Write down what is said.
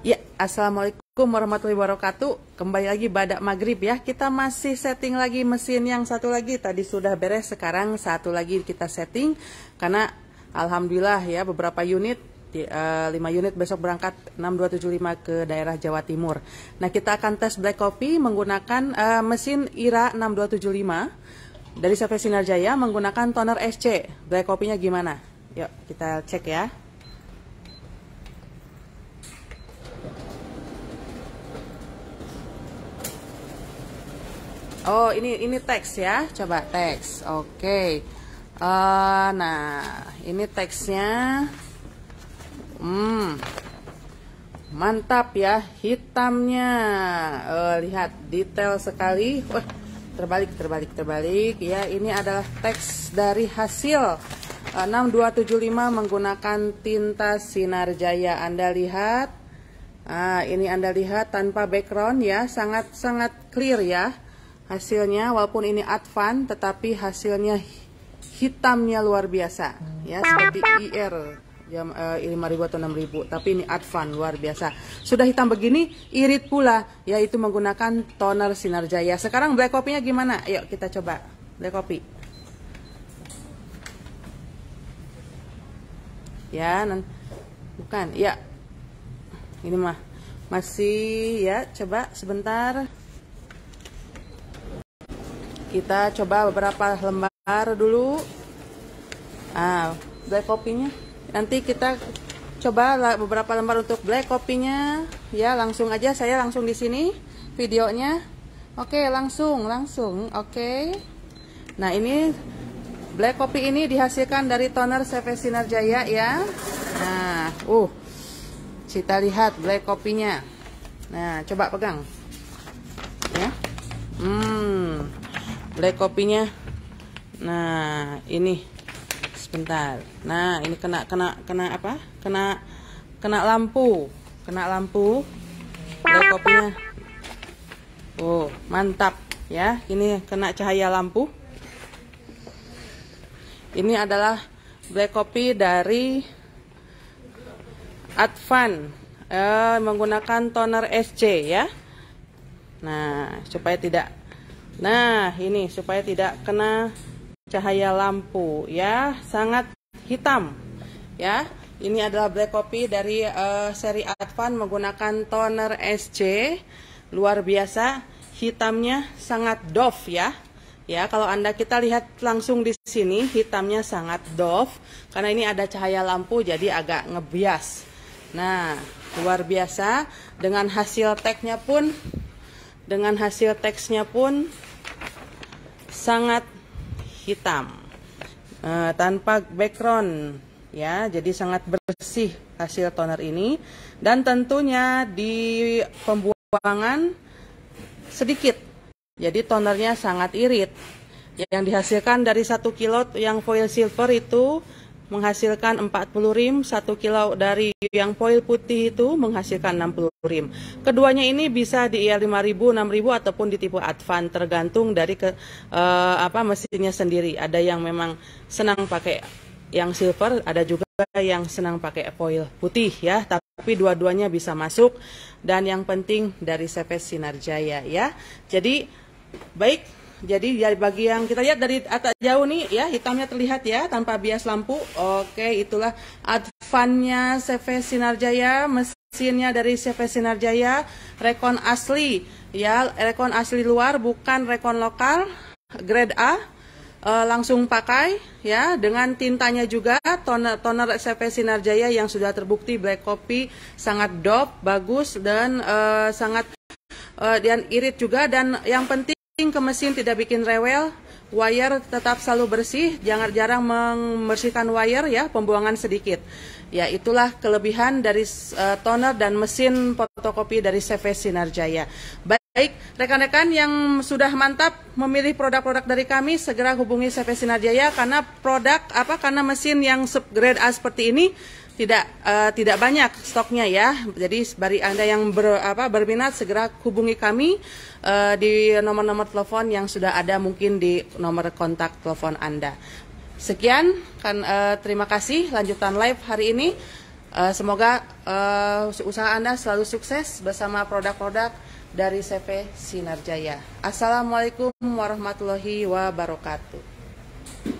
Ya, Assalamualaikum warahmatullahi wabarakatuh. Kembali lagi Badak Maghrib ya. Kita masih setting lagi mesin yang satu lagi. Tadi sudah beres, sekarang satu lagi kita setting. Karena Alhamdulillah ya beberapa unit, eh, lima 5 unit besok berangkat 6275 ke daerah Jawa Timur. Nah kita akan tes black coffee menggunakan uh, mesin IRA 6275 dari Survey Sinar Jaya menggunakan toner SC. Black coffee-nya gimana? Yuk kita cek ya. Oh, ini ini teks ya. Coba teks. Oke. Okay. Uh, eh, nah, ini teksnya. Hmm. Mantap ya hitamnya. Uh, lihat detail sekali. Wah, terbalik terbalik terbalik ya. Ini adalah teks dari hasil 6275 eh, menggunakan tinta sinar jaya Anda lihat ah, ini Anda lihat tanpa background ya sangat-sangat clear ya hasilnya walaupun ini advan tetapi hasilnya hitamnya luar biasa ya seperti IR jam e, eh, 5000 atau 6000 tapi ini advan luar biasa sudah hitam begini irit pula yaitu menggunakan toner sinar jaya sekarang black kopinya gimana yuk kita coba black kopi ya bukan ya ini mah masih ya coba sebentar kita coba beberapa lembar dulu ah black kopinya nanti kita coba beberapa lembar untuk black kopinya ya langsung aja saya langsung di sini videonya oke langsung langsung oke nah ini black kopi ini dihasilkan dari toner CV Sinar Jaya ya nah uh kita lihat black kopinya nah coba pegang ya hmm black kopinya nah ini sebentar nah ini kena kena kena apa kena kena lampu kena lampu black kopinya oh mantap ya ini kena cahaya lampu ini adalah black kopi dari Advan eh, menggunakan toner SC ya nah supaya tidak Nah, ini supaya tidak kena cahaya lampu ya, sangat hitam. Ya. Ini adalah black copy dari uh, seri Advan menggunakan toner SC. Luar biasa, hitamnya sangat doff ya. Ya, kalau Anda kita lihat langsung di sini hitamnya sangat doff karena ini ada cahaya lampu jadi agak ngebias. Nah, luar biasa dengan hasil teksnya pun dengan hasil teksnya pun sangat hitam uh, tanpa background ya jadi sangat bersih hasil toner ini dan tentunya di pembuangan sedikit jadi tonernya sangat irit yang dihasilkan dari satu kilo yang foil silver itu menghasilkan 40 rim, 1 kilo dari yang foil putih itu menghasilkan 60 rim. Keduanya ini bisa di IR 5000, 6000 ataupun di tipe Advan tergantung dari ke uh, apa mesinnya sendiri. Ada yang memang senang pakai yang silver, ada juga yang senang pakai foil putih ya, tapi dua-duanya bisa masuk dan yang penting dari CP Sinar Jaya ya. Jadi baik jadi dari ya, bagi yang kita lihat dari atas jauh nih ya hitamnya terlihat ya tanpa bias lampu. Oke itulah advannya CV Sinarjaya mesinnya dari CV Sinarjaya rekon asli ya rekon asli luar bukan rekon lokal grade A e, langsung pakai ya dengan tintanya juga toner toner CV Sinarjaya yang sudah terbukti black copy sangat dop bagus dan e, sangat e, dan irit juga dan yang penting ke mesin tidak bikin rewel, wire tetap selalu bersih, jangan jarang membersihkan wire ya, pembuangan sedikit. Ya, itulah kelebihan dari eh, toner dan mesin fotokopi dari CV Sinarjaya. Baik, rekan-rekan yang sudah mantap memilih produk-produk dari kami, segera hubungi CP Sinarjaya karena produk apa karena mesin yang subgrade A seperti ini tidak uh, tidak banyak stoknya ya. Jadi bagi Anda yang ber, apa berminat segera hubungi kami uh, di nomor-nomor telepon yang sudah ada mungkin di nomor kontak telepon Anda. Sekian kan uh, terima kasih lanjutan live hari ini. Uh, semoga uh, usaha Anda selalu sukses bersama produk-produk dari CV Sinarjaya. Assalamualaikum warahmatullahi wabarakatuh.